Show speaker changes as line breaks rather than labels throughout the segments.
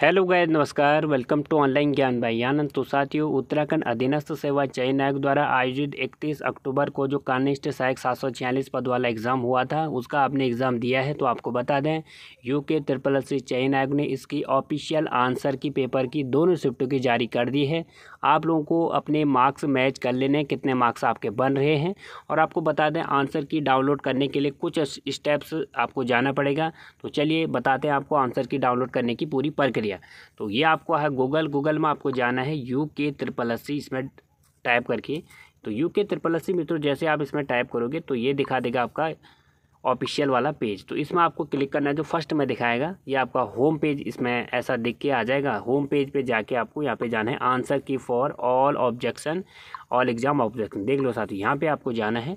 hello गाय नमस्कार welcome to online ज्ञान भाई आनंद तो साथियों उत्तराखंड अधीनस्थ सेवा चयन आयोग द्वारा आयोजित 31 अक्टूबर को जो कानिष्ठ सहायक सात सौ छियालीस पद वाला एग्ज़ाम हुआ था उसका आपने एग्ज़ाम दिया है तो आपको बता दें यूके ट्रिपल सी चयन आयोग ने इसकी ऑफिशियल आंसर की पेपर की दोनों शिफ्टों की जारी कर दी है आप लोगों को अपने मार्क्स मैच कर लेने कितने मार्क्स आपके बन रहे हैं और आपको बता दें आंसर की डाउनलोड करने के लिए कुछ स्टेप्स आपको जाना पड़ेगा तो चलिए बताते हैं आपको आंसर की डाउनलोड करने की पूरी प्रक्रिया एरिया तो ये आपको है गूगल गूगल में आपको जाना है यू के ट्रिपल अस्सी इसमें टाइप करके तो यू के ट्रिपल अस्सी मित्रों जैसे आप इसमें टाइप करोगे तो ये दिखा देगा आपका ऑफिशियल वाला पेज तो इसमें आपको क्लिक करना है जो फर्स्ट में दिखाएगा ये आपका होम पेज इसमें ऐसा दिख के आ जाएगा होम पेज पे जाके आपको यहाँ पे जाना है answer key for all objection all exam objection देख लो साथ यहाँ पे आपको जाना है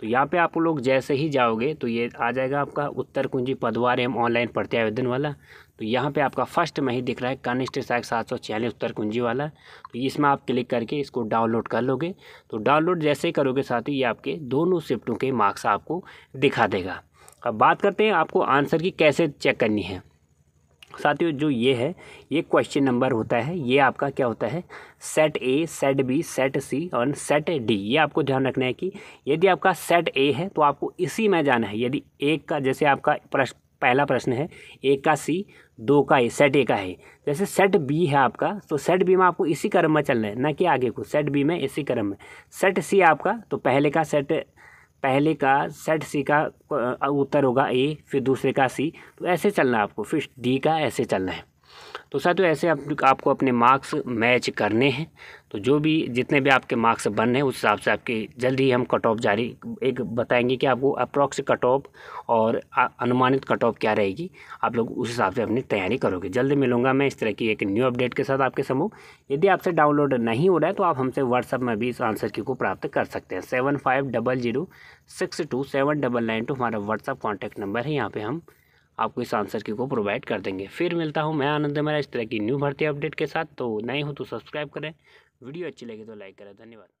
तो यहाँ पे आप लोग जैसे ही जाओगे तो ये आ जाएगा आपका उत्तर कुंजी पदवार एवं ऑनलाइन प्रत्यावेदन आवेदन वाला तो यहाँ पे आपका फर्स्ट में ही दिख रहा है कनिष्ठ सहायक सात सौ छियालीस उत्तर कुंजी वाला तो इसमें आप क्लिक करके इसको डाउनलोड कर लोगे तो डाउनलोड जैसे ही करोगे साथ ही ये आपके दोनों शिफ्टों के मार्क्स आपको दिखा देगा अब बात करते हैं आपको आंसर की कैसे चेक करनी है साथियों जो ये है ये क्वेश्चन नंबर होता है ये आपका क्या होता है set A set B set C और सेट डी ये आपको ध्यान रखना है कि यदि आपका सेट ए है तो आपको इसी में जाना है यदि एक का जैसे आपका प्रश्न पहला प्रश्न है एक का सी दो का ए सेट ए का है जैसे सेट बी है आपका तो सेट बी में आपको इसी क्रम में चलना है ना कि आगे को सेट बी में इसी क्रम में सेट सी आपका तो पहले का सेट पहले का सेट सी का उत्तर होगा ए फिर दूसरे का सी तो ऐसे चलना है आपको फिर डी का ऐसे चलना है तो साथियों ऐसे आप, आपको अपने मार्क्स मैच करने हैं तो जो भी जितने भी आपके मार्क्स बन रहे हैं उस हिसाब से आपके जल्द ही हम कट ऑफ जारी एक बताएंगे कि आपको अप्रॉक्स कट ऑफ और अनुमानित कट ऑफ क्या रहेगी आप लोग उस हिसाब से अपनी तैयारी करोगे जल्द मिलूंगा मैं इस तरह की एक न्यू अपडेट के साथ आपके समूह यदि आपसे डाउनलोड नहीं हो रहा है तो आप हमसे व्हाट्सअप में भी इस आंसर की को प्राप्त कर सकते हैं seven five double zero six two seven double nine two हमारा व्हाट्सअप कॉन्टैक्ट नंबर है यहाँ पर हम आपको इस आंसर की को प्रोवाइड कर देंगे फिर मिलता हूँ मैं आनंद मेरा इस तरह की न्यू भर्ती अपडेट के साथ तो नए हो तो सब्सक्राइब करें वीडियो अच्छी लगी तो लाइक करें धन्यवाद